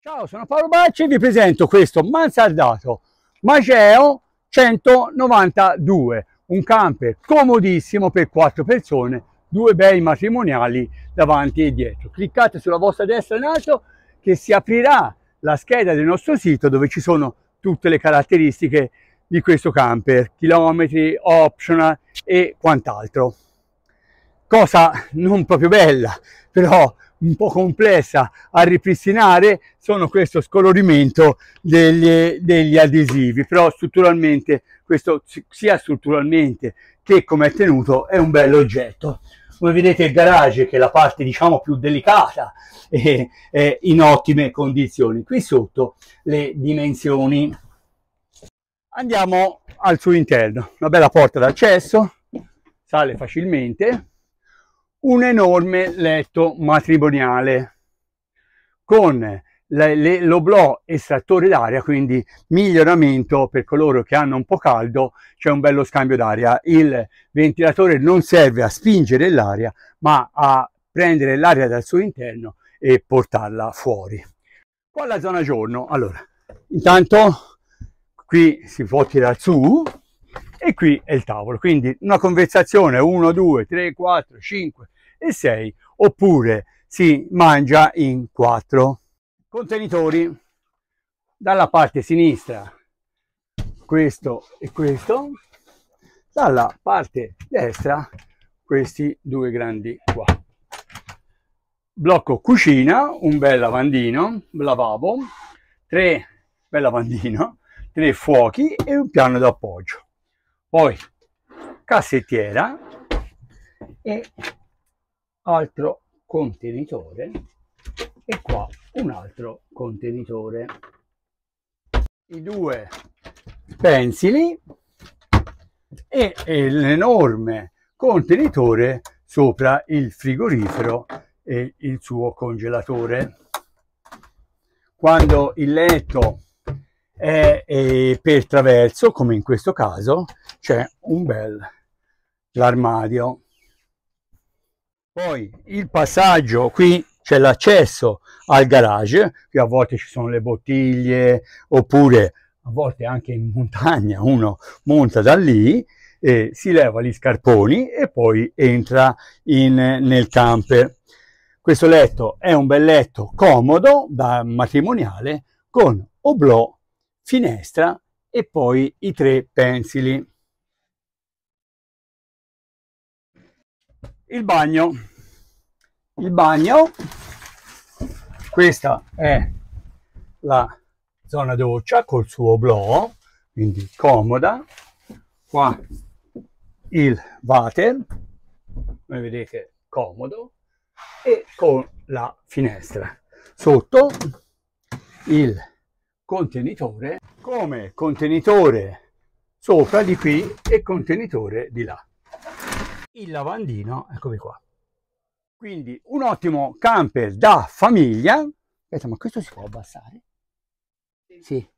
Ciao, sono Paolo Bacci e vi presento questo mansardato Mageo 192, un camper comodissimo per quattro persone, due bei matrimoniali davanti e dietro. Cliccate sulla vostra destra in alto che si aprirà la scheda del nostro sito dove ci sono tutte le caratteristiche di questo camper, chilometri, optional e quant'altro. Cosa non proprio bella, però un po' complessa a ripristinare sono questo scolorimento degli, degli adesivi però strutturalmente questo sia strutturalmente che come è tenuto è un bello oggetto come vedete il garage che è la parte diciamo più delicata è, è in ottime condizioni qui sotto le dimensioni andiamo al suo interno una bella porta d'accesso sale facilmente un enorme letto matrimoniale con l'oblò estrattore d'aria, quindi miglioramento per coloro che hanno un po' caldo, c'è un bello scambio d'aria. Il ventilatore non serve a spingere l'aria, ma a prendere l'aria dal suo interno e portarla fuori. Qua la zona giorno, allora, intanto qui si può tirare su, e qui è il tavolo. Quindi una conversazione 1, 2, 3, 4, 5 e 6 oppure si mangia in 4. Contenitori dalla parte sinistra questo e questo, dalla parte destra questi due grandi qua. Blocco cucina, un bel lavandino, lavabo, tre bel lavandino, tre fuochi e un piano d'appoggio poi cassettiera e altro contenitore e qua un altro contenitore i due pensili e l'enorme contenitore sopra il frigorifero e il suo congelatore quando il letto e, e per traverso, come in questo caso, c'è un bel l'armadio. Poi il passaggio, qui c'è l'accesso al garage, qui a volte ci sono le bottiglie, oppure a volte anche in montagna uno monta da lì, eh, si leva gli scarponi e poi entra in, nel camper. Questo letto è un bel letto comodo da matrimoniale con oblò finestra e poi i tre pensili. Il bagno. Il bagno, questa è la zona doccia col suo blò, quindi comoda. Qua il water, come vedete comodo, e con la finestra. Sotto il contenitore come contenitore sopra di qui e contenitore di là. Il lavandino, eccomi qua. Quindi un ottimo camper da famiglia. Aspetta, ma questo si può abbassare? Sì. sì.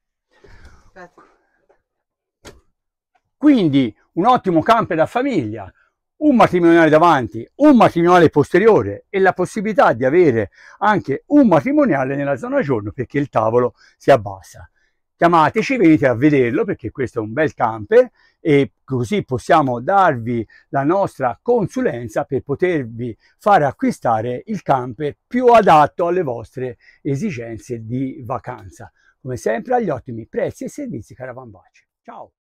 Quindi un ottimo camper da famiglia, un matrimoniale davanti, un matrimoniale posteriore e la possibilità di avere anche un matrimoniale nella zona giorno perché il tavolo si abbassa chiamateci, venite a vederlo perché questo è un bel camper e così possiamo darvi la nostra consulenza per potervi fare acquistare il camper più adatto alle vostre esigenze di vacanza. Come sempre agli ottimi prezzi e servizi Caravan Baci. Ciao!